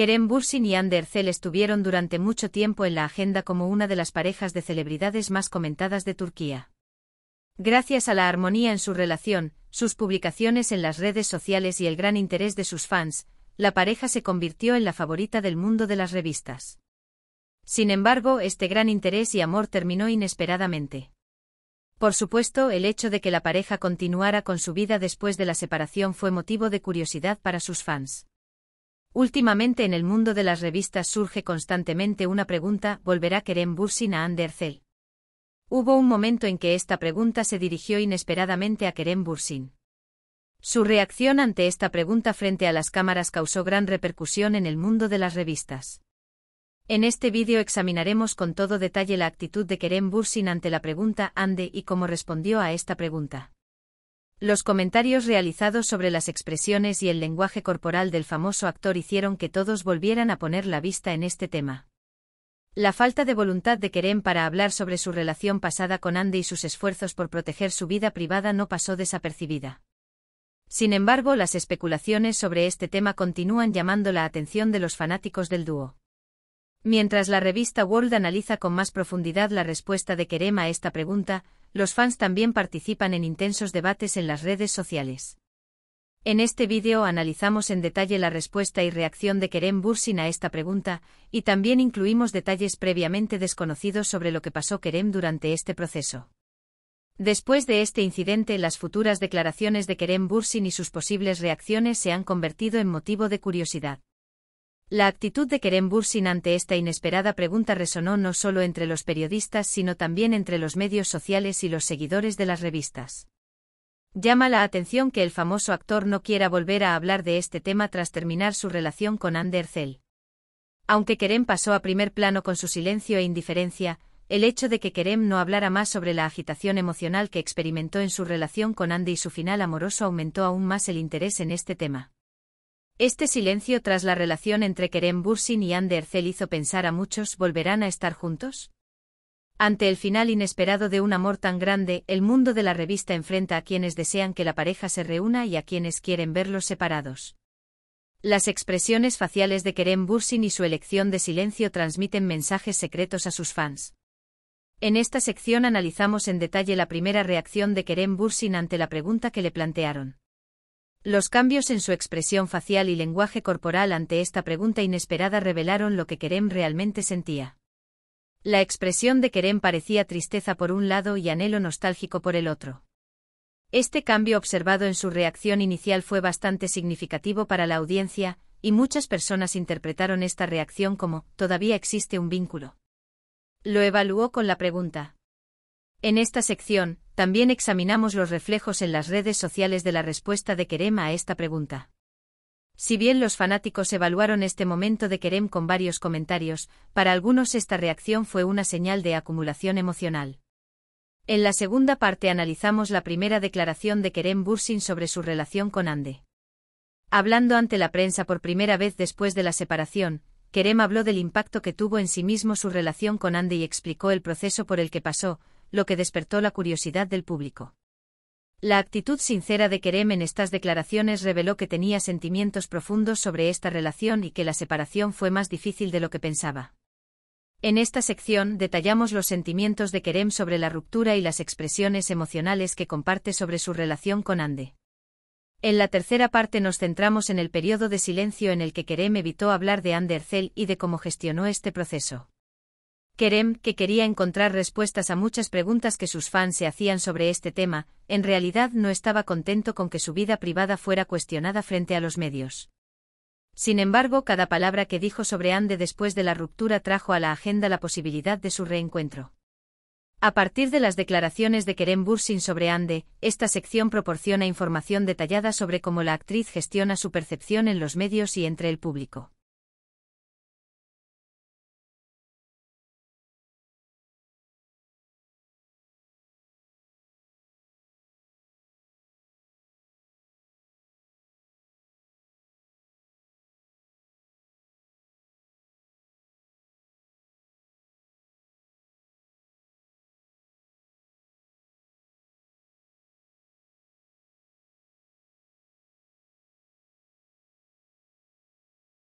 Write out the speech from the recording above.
Kerem Bursin y Ander estuvieron durante mucho tiempo en la agenda como una de las parejas de celebridades más comentadas de Turquía. Gracias a la armonía en su relación, sus publicaciones en las redes sociales y el gran interés de sus fans, la pareja se convirtió en la favorita del mundo de las revistas. Sin embargo, este gran interés y amor terminó inesperadamente. Por supuesto, el hecho de que la pareja continuara con su vida después de la separación fue motivo de curiosidad para sus fans. Últimamente en el mundo de las revistas surge constantemente una pregunta, ¿volverá Kerem Bursin a Andercel? Hubo un momento en que esta pregunta se dirigió inesperadamente a Kerem Bursin. Su reacción ante esta pregunta frente a las cámaras causó gran repercusión en el mundo de las revistas. En este vídeo examinaremos con todo detalle la actitud de Kerem Bursin ante la pregunta Ande y cómo respondió a esta pregunta. Los comentarios realizados sobre las expresiones y el lenguaje corporal del famoso actor hicieron que todos volvieran a poner la vista en este tema. La falta de voluntad de Kerem para hablar sobre su relación pasada con Andy y sus esfuerzos por proteger su vida privada no pasó desapercibida. Sin embargo, las especulaciones sobre este tema continúan llamando la atención de los fanáticos del dúo. Mientras la revista World analiza con más profundidad la respuesta de Kerem a esta pregunta, los fans también participan en intensos debates en las redes sociales. En este vídeo analizamos en detalle la respuesta y reacción de Kerem Bursin a esta pregunta, y también incluimos detalles previamente desconocidos sobre lo que pasó Kerem durante este proceso. Después de este incidente, las futuras declaraciones de Kerem Bursin y sus posibles reacciones se han convertido en motivo de curiosidad. La actitud de Kerem Bursin ante esta inesperada pregunta resonó no solo entre los periodistas sino también entre los medios sociales y los seguidores de las revistas. Llama la atención que el famoso actor no quiera volver a hablar de este tema tras terminar su relación con Ander Ercel. Aunque Kerem pasó a primer plano con su silencio e indiferencia, el hecho de que Kerem no hablara más sobre la agitación emocional que experimentó en su relación con Andy y su final amoroso aumentó aún más el interés en este tema. Este silencio tras la relación entre Kerem Bursin y Ander Zell hizo pensar a muchos, ¿volverán a estar juntos? Ante el final inesperado de un amor tan grande, el mundo de la revista enfrenta a quienes desean que la pareja se reúna y a quienes quieren verlos separados. Las expresiones faciales de Kerem Bursin y su elección de silencio transmiten mensajes secretos a sus fans. En esta sección analizamos en detalle la primera reacción de Kerem Bursin ante la pregunta que le plantearon. Los cambios en su expresión facial y lenguaje corporal ante esta pregunta inesperada revelaron lo que Kerem realmente sentía. La expresión de Kerem parecía tristeza por un lado y anhelo nostálgico por el otro. Este cambio observado en su reacción inicial fue bastante significativo para la audiencia, y muchas personas interpretaron esta reacción como, todavía existe un vínculo. Lo evaluó con la pregunta. En esta sección, también examinamos los reflejos en las redes sociales de la respuesta de Kerem a esta pregunta. Si bien los fanáticos evaluaron este momento de Kerem con varios comentarios, para algunos esta reacción fue una señal de acumulación emocional. En la segunda parte analizamos la primera declaración de Kerem Bursin sobre su relación con Ande. Hablando ante la prensa por primera vez después de la separación, Kerem habló del impacto que tuvo en sí mismo su relación con Ande y explicó el proceso por el que pasó, lo que despertó la curiosidad del público. La actitud sincera de Kerem en estas declaraciones reveló que tenía sentimientos profundos sobre esta relación y que la separación fue más difícil de lo que pensaba. En esta sección detallamos los sentimientos de Kerem sobre la ruptura y las expresiones emocionales que comparte sobre su relación con Ande. En la tercera parte nos centramos en el periodo de silencio en el que Kerem evitó hablar de Andercel y de cómo gestionó este proceso. Kerem, que quería encontrar respuestas a muchas preguntas que sus fans se hacían sobre este tema, en realidad no estaba contento con que su vida privada fuera cuestionada frente a los medios. Sin embargo, cada palabra que dijo sobre Ande después de la ruptura trajo a la agenda la posibilidad de su reencuentro. A partir de las declaraciones de Kerem Bursin sobre Ande, esta sección proporciona información detallada sobre cómo la actriz gestiona su percepción en los medios y entre el público.